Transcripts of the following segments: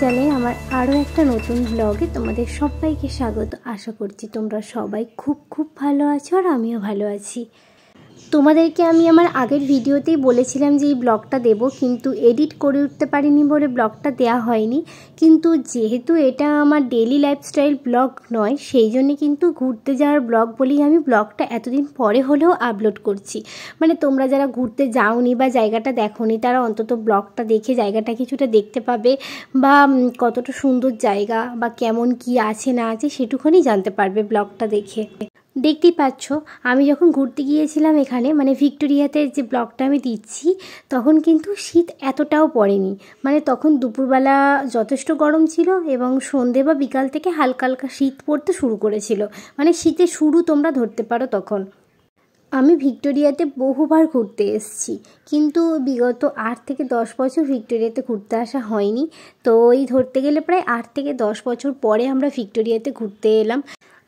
চ্যানেলে আমার আরও একটা নতুন ব্লগে তোমাদের সবাইকে স্বাগত আশা করছি তোমরা সবাই খুব খুব ভালো আছো আর আমিও ভালো আছি তোমাদেরকে আমি আমার আগের ভিডিওতেই বলেছিলাম যে এই ব্লগটা দেব কিন্তু এডিট করে উঠতে পারিনি বলে ব্লগটা দেয়া হয়নি কিন্তু যেহেতু এটা আমার ডেলি লাইফস্টাইল ব্লগ নয় সেই জন্য কিন্তু ঘুরতে যাওয়ার ব্লগ বলেই আমি ব্লগটা এতদিন পরে হলেও আপলোড করছি মানে তোমরা যারা ঘুরতে যাওনি বা জায়গাটা দেখোনি তারা অন্তত ব্লগটা দেখে জায়গাটা কিছুটা দেখতে পাবে বা কতটা সুন্দর জায়গা বা কেমন কি আছে না আছে সেটুকুনি জানতে পারবে ব্লগটা দেখে দেখতেই পাচ্ছ আমি যখন ঘুরতে গিয়েছিলাম এখানে মানে ভিক্টোরিয়াতে যে ব্লগটা আমি দিচ্ছি তখন কিন্তু শীত এতটাও পড়েনি মানে তখন দুপুরবেলা যথেষ্ট গরম ছিল এবং সন্ধে বা বিকাল থেকে হালকা হালকা শীত পড়তে শুরু করেছিল মানে শীতের শুরু তোমরা ধরতে পারো তখন আমি ভিক্টোরিয়াতে বহুবার ঘুরতে এসেছি কিন্তু বিগত আট থেকে দশ বছর ভিক্টোরিয়াতে ঘুরতে আসা হয়নি তো এই ধরতে গেলে প্রায় আট থেকে দশ বছর পরে আমরা ভিক্টোরিয়াতে ঘুরতে এলাম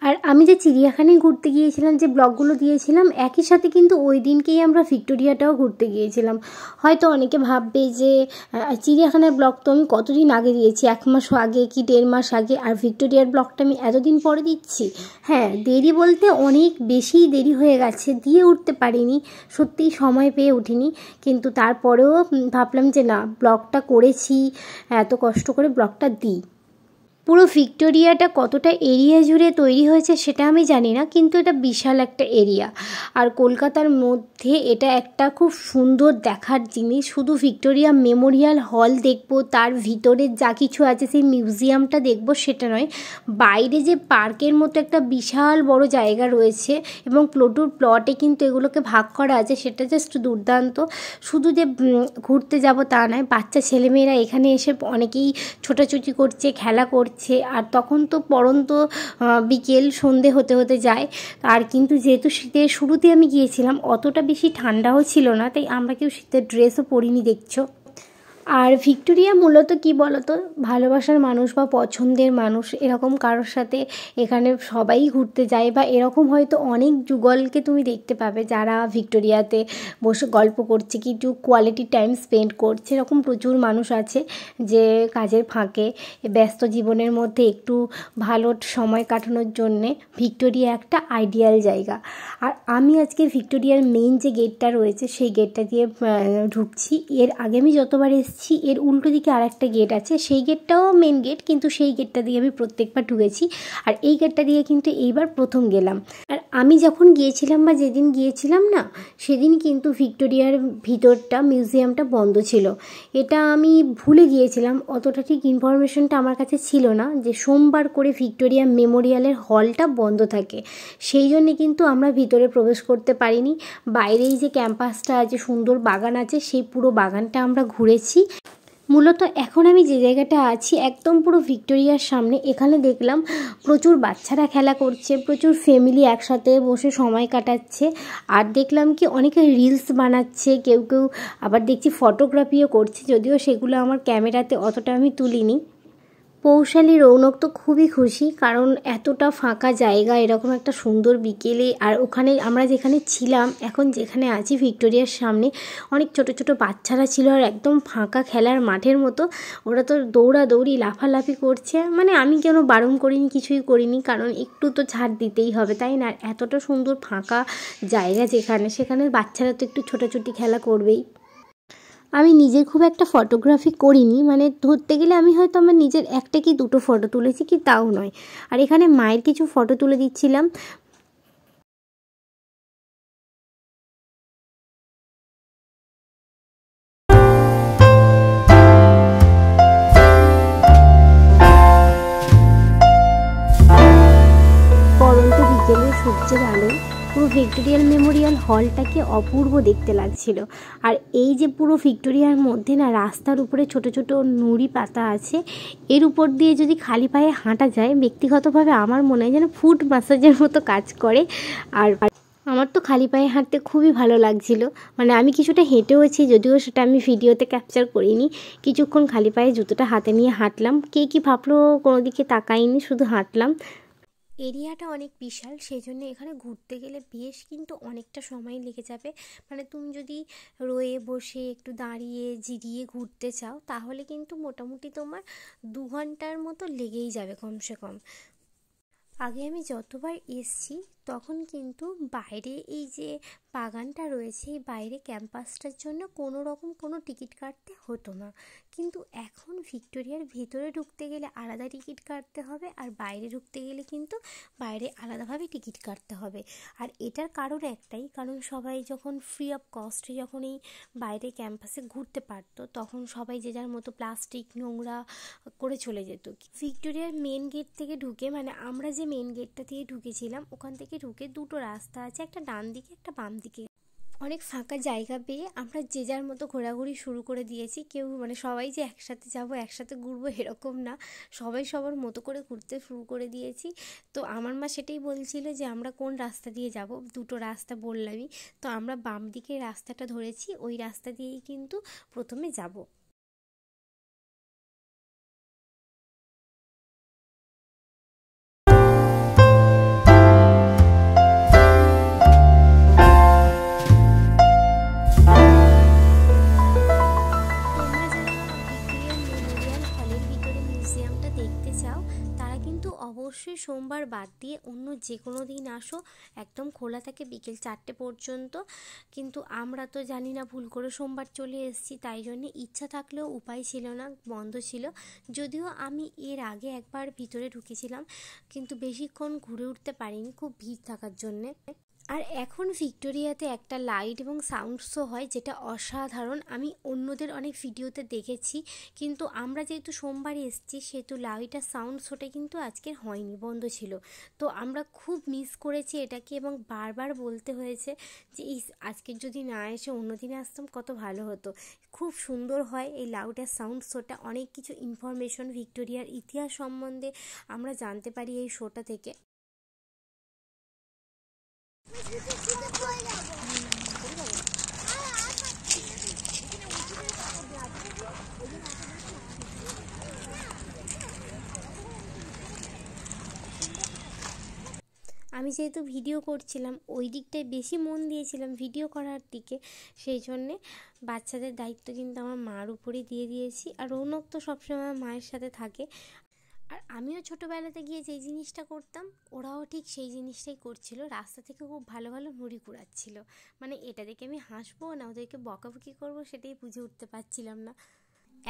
আর আমি যে চিড়িয়াখানায় ঘুরতে গিয়েছিলাম যে ব্লগগুলো দিয়েছিলাম একই সাথে কিন্তু ওই দিনকেই আমরা ভিক্টোরিয়াটাও ঘুরতে গিয়েছিলাম হয়তো অনেকে ভাববে যে চিড়িয়াখানার ব্লগ তো আমি কতদিন আগে দিয়েছি এক মাস আগে কি দেড় মাস আগে আর ভিক্টোরিয়ার ব্লগটা আমি এতদিন পরে দিচ্ছি হ্যাঁ দেরি বলতে অনেক বেশি দেরি হয়ে গেছে দিয়ে উঠতে পারিনি সত্যিই সময় পেয়ে উঠিনি কিন্তু তারপরেও ভাবলাম যে না ব্লগটা করেছি এত কষ্ট করে ব্লগটা দিই পুরো ভিক্টোরিয়াটা কতটা এরিয়া জুড়ে তৈরি হয়েছে সেটা আমি জানি না কিন্তু এটা বিশাল একটা এরিয়া আর কলকাতার মধ্যে এটা একটা খুব সুন্দর দেখার জিনিস শুধু ভিক্টোরিয়া মেমোরিয়াল হল দেখব তার ভিতরে যা কিছু আছে সেই মিউজিয়ামটা দেখব সেটা নয় বাইরে যে পার্কের মতো একটা বিশাল বড় জায়গা রয়েছে এবং প্লোটুর প্লটে কিন্তু এগুলোকে ভাগ করা আছে সেটা জাস্ট দুর্দান্ত শুধু যে ঘুরতে যাব তা নয় বাচ্চা ছেলেমেয়েরা এখানে এসে অনেকেই ছোটাছুটি করছে খেলা করছে হচ্ছে আর তখন তো পরন্ত বিকেল সন্ধে হতে হতে যায় আর কিন্তু যেহেতু শীতের শুরুতে আমি গিয়েছিলাম অতটা বেশি ঠান্ডাও ছিল না তাই আমরা কেউ শীতের ড্রেসও পরিনি দেখছো আর ভিক্টোরিয়া মূলত কি বলতো ভালোবাসার মানুষ বা পছন্দের মানুষ এরকম কারোর সাথে এখানে সবাই ঘুরতে যায় বা এরকম হয়তো অনেক যুগলকে তুমি দেখতে পাবে যারা ভিক্টোরিয়াতে বসে গল্প করছে কিছু কোয়ালিটি টাইম স্পেন্ড করছে এরকম প্রচুর মানুষ আছে যে কাজের ফাঁকে ব্যস্ত জীবনের মধ্যে একটু ভালো সময় কাটানোর জন্যে ভিক্টোরিয়া একটা আইডিয়াল জায়গা আর আমি আজকে ভিক্টোরিয়ার মেন যে গেটটা রয়েছে সেই গেটটা দিয়ে ঢুকছি এর আগে আমি যতবার এসেছি এসেছি এর উল্টো দিকে আর একটা গেট আছে সেই গেটটাও মেন গেট কিন্তু সেই গেটটা দিয়ে আমি প্রত্যেকবার ঢুকেছি আর এই গেটটা দিয়ে কিন্তু এইবার প্রথম গেলাম আর আমি যখন গিয়েছিলাম বা যেদিন গিয়েছিলাম না সেদিন কিন্তু ভিক্টোরিয়ার ভিতরটা মিউজিয়ামটা বন্ধ ছিল এটা আমি ভুলে গিয়েছিলাম অতটা ঠিক ইনফরমেশনটা আমার কাছে ছিল না যে সোমবার করে ভিক্টোরিয়া মেমোরিয়ালের হলটা বন্ধ থাকে সেই জন্যে কিন্তু আমরা ভিতরে প্রবেশ করতে পারিনি বাইরেই যে ক্যাম্পাসটা আছে সুন্দর বাগান আছে সেই পুরো বাগানটা আমরা ঘুরেছি মূলত এখন আমি যে জায়গাটা আছি একদম পুরো ভিক্টোরিয়ার সামনে এখানে দেখলাম প্রচুর বাচ্চারা খেলা করছে প্রচুর ফ্যামিলি একসাথে বসে সময় কাটাচ্ছে আর দেখলাম কি অনেকে রিলস বানাচ্ছে কেউ কেউ আবার দেখছি ফটোগ্রাফিও করছে যদিও সেগুলো আমার ক্যামেরাতে অতটা আমি তুলিনি পৌশালী রৌনক তো খুবই খুশি কারণ এতটা ফাঁকা জায়গা এরকম একটা সুন্দর বিকেলে আর ওখানে আমরা যেখানে ছিলাম এখন যেখানে আছি ভিক্টোরিয়ার সামনে অনেক ছোট ছোট বাচ্চারা ছিল আর একদম ফাঁকা খেলার মাঠের মতো ওরা তো দৌড়াদৌড়ি লাফালাফি করছে মানে আমি কেন বারণ করিনি কিছুই করিনি কারণ একটু তো ছাড় দিতেই হবে তাই না এতটা সুন্দর ফাঁকা জায়গা যেখানে সেখানে বাচ্চারা তো একটু ছোটাছুটি খেলা করবেই আমি নিজের খুব একটা ফটোগ্রাফি করিনি মানে ধরতে গেলে আমি হয়তো আমার নিজের একটা কি দুটো ফটো তুলেছি কি তাও নয় আর এখানে মায়ের কিছু ফটো তুলে দিচ্ছিলাম হলটাকে অপূর্ব দেখতে লাগছিল আর এই যে পুরো ভিক্টোরিয়ার মধ্যে না রাস্তার উপরে ছোট ছোট নুড়ি পাতা আছে এর উপর দিয়ে যদি খালি পায়ে হাঁটা যায় ব্যক্তিগতভাবে আমার মনে হয় যেন ফুট মাসাজের মতো কাজ করে আর আমার তো খালি পায়ে হাঁটতে খুবই ভালো লাগছিল মানে আমি কিছুটা হেঁটেওছি যদিও সেটা আমি ভিডিওতে ক্যাপচার করিনি কিছুক্ষণ খালি পায়ে জুতোটা হাতে নিয়ে হাঁটলাম কে কী ভাবলো কোনো দিকে তাকাইনি শুধু হাঁটলাম এরিয়াটা অনেক বিশাল সেই জন্য এখানে ঘুরতে গেলে বেশ কিন্তু অনেকটা সময় লেগে যাবে মানে তুমি যদি রয়ে বসে একটু দাঁড়িয়ে জিরিয়ে ঘুরতে চাও তাহলে কিন্তু মোটামুটি তোমার দু ঘন্টার মতো লেগেই যাবে কমসে কম আগে আমি যতবার এসছি তখন কিন্তু বাইরে এই যে বাগানটা রয়েছে এই বাইরে ক্যাম্পাসটার জন্য কোনো রকম কোনো টিকিট কাটতে হতো না কিন্তু এখন ভিক্টোরিয়ার ভেতরে ঢুকতে গেলে আলাদা টিকিট কাটতে হবে আর বাইরে ঢুকতে গেলে কিন্তু বাইরে আলাদাভাবে টিকিট কাটতে হবে আর এটার কারণ একটাই কারণ সবাই যখন ফ্রি অফ কস্টে যখন এই বাইরে ক্যাম্পাসে ঘুরতে পারতো তখন সবাই যে যার মতো প্লাস্টিক নোংরা করে চলে যেত ভিক্টোরিয়ার মেন গেট থেকে ঢুকে মানে আমরা যে মেন গেটটা থেকে ঢুকেছিলাম ওখান থেকে থেকে ঢুকে দুটো রাস্তা আছে একটা ডান দিকে একটা বাম দিকে অনেক ফাঁকা জায়গা পেয়ে আমরা যে যার মতো ঘোরাঘুরি শুরু করে দিয়েছি কেউ মানে সবাই যে একসাথে যাব একসাথে ঘুরবো এরকম না সবাই সবার মতো করে ঘুরতে শুরু করে দিয়েছি তো আমার মা সেটাই বলছিল যে আমরা কোন রাস্তা দিয়ে যাব দুটো রাস্তা বললামই তো আমরা বাম দিকে রাস্তাটা ধরেছি ওই রাস্তা দিয়েই কিন্তু প্রথমে যাব তারা কিন্তু অবশ্যই সোমবার বাদ দিয়ে অন্য যে কোনো দিন আসো একদম খোলা থাকে বিকেল চারটে পর্যন্ত কিন্তু আমরা তো জানি না ভুল করে সোমবার চলে এসেছি তাই জন্যে ইচ্ছা থাকলেও উপায় ছিল না বন্ধ ছিল যদিও আমি এর আগে একবার ভিতরে ঢুকেছিলাম কিন্তু বেশিক্ষণ ঘুরে উঠতে পারিনি খুব ভিড় থাকার জন্যে আর এখন ভিক্টোরিয়াতে একটা লাইট এবং সাউন্ড শো হয় যেটা অসাধারণ আমি অন্যদের অনেক ভিডিওতে দেখেছি কিন্তু আমরা যেহেতু সোমবারে এসেছি সেহেতু লাইট আর সাউন্ড শোটা কিন্তু আজকের হয়নি বন্ধ ছিল তো আমরা খুব মিস করেছি এটাকে এবং বারবার বলতে হয়েছে যে এই আজকের যদি না এসে অন্যদিন আসতাম কত ভালো হতো খুব সুন্দর হয় এই লাউড আর সাউন্ড শোটা অনেক কিছু ইনফরমেশন ভিক্টোরিয়ার ইতিহাস সম্বন্ধে আমরা জানতে পারি এই শোটা থেকে আমি যেহেতু ভিডিও করছিলাম ওই দিকটায় বেশি মন দিয়েছিলাম ভিডিও করার দিকে সেই জন্যে বাচ্চাদের দায়িত্ব কিন্তু আমার মার উপরে দিয়ে দিয়েছি আর রৌনক তো সবসময় মায়ের সাথে থাকে আর আমিও ছোটোবেলাতে গিয়ে যেই জিনিসটা করতাম ওরাও ঠিক সেই জিনিসটাই করছিল রাস্তা থেকে খুব ভালো ভালো মুড়ি কুড়াচ্ছিল মানে এটা দেখে আমি হাসবো না ওদেরকে বকাবকি করবো সেটাই বুঝে উঠতে পারছিলাম না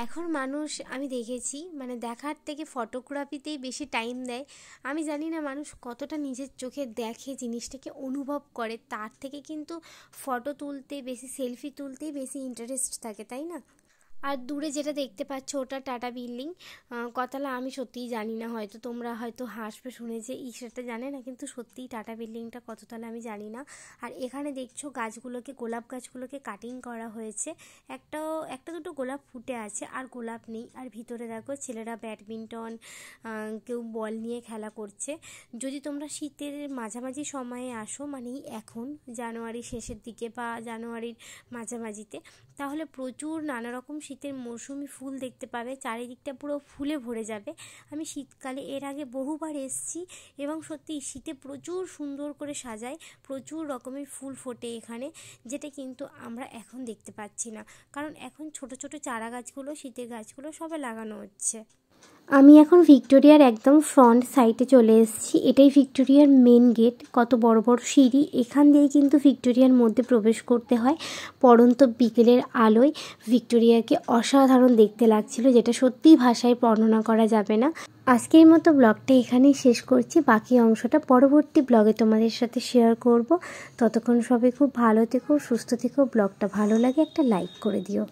এখন মানুষ আমি দেখেছি মানে দেখার থেকে ফটোগ্রাফিতেই বেশি টাইম দেয় আমি জানি না মানুষ কতটা নিজের চোখে দেখে জিনিসটাকে অনুভব করে তার থেকে কিন্তু ফটো তুলতে বেশি সেলফি তুলতেই বেশি ইন্টারেস্ট থাকে তাই না আর দূরে যেটা দেখতে পাচ্ছ ওটা টাটা বিল্ডিং কথাটা আমি সত্যিই জানি না হয়তো তোমরা হয়তো হাসবে শুনে যে ই জানে না কিন্তু সত্যিই টাটা বিল্ডিংটা কততলা আমি জানি না আর এখানে দেখছো গাছগুলোকে গোলাপ গাছগুলোকে কাটিং করা হয়েছে একটাও একটা দুটো গোলাপ ফুটে আছে আর গোলাপ নেই আর ভিতরে দেখো ছেলেরা ব্যাডমিন্টন কেউ বল নিয়ে খেলা করছে যদি তোমরা শীতের মাঝামাঝি সময়ে আসো মানে এখন জানুয়ারি শেষের দিকে বা জানুয়ারির মাঝামাঝিতে তাহলে প্রচুর নানা রকম শীতের মৌসুমি ফুল দেখতে পাবে চারিদিকটা পুরো ফুলে ভরে যাবে আমি শীতকালে এর আগে বহুবার এসছি এবং সত্যি শীতে প্রচুর সুন্দর করে সাজায় প্রচুর রকমের ফুল ফোটে এখানে যেটা কিন্তু আমরা এখন দেখতে পাচ্ছি না কারণ এখন ছোট ছোট চারা গাছগুলো শীতের গাছগুলো সবে লাগানো হচ্ছে আমি এখন ভিক্টোরিয়ার একদম ফ্রন্ট সাইডে চলে এসেছি এটাই ভিক্টোরিয়ার মেন গেট কত বড় বড় সিঁড়ি এখান দিয়ে কিন্তু ভিক্টোরিয়ার মধ্যে প্রবেশ করতে হয় পরন্ত বিকেলের আলোয় ভিক্টোরিয়াকে অসাধারণ দেখতে লাগছিল যেটা সত্যি ভাষায় বর্ণনা করা যাবে না আজকের মতো ব্লগটা এখানেই শেষ করছি বাকি অংশটা পরবর্তী ব্লগে তোমাদের সাথে শেয়ার করব ততক্ষণ সবাই খুব ভালো থেকো সুস্থ থেকো ব্লগটা ভালো লাগে একটা লাইক করে দিও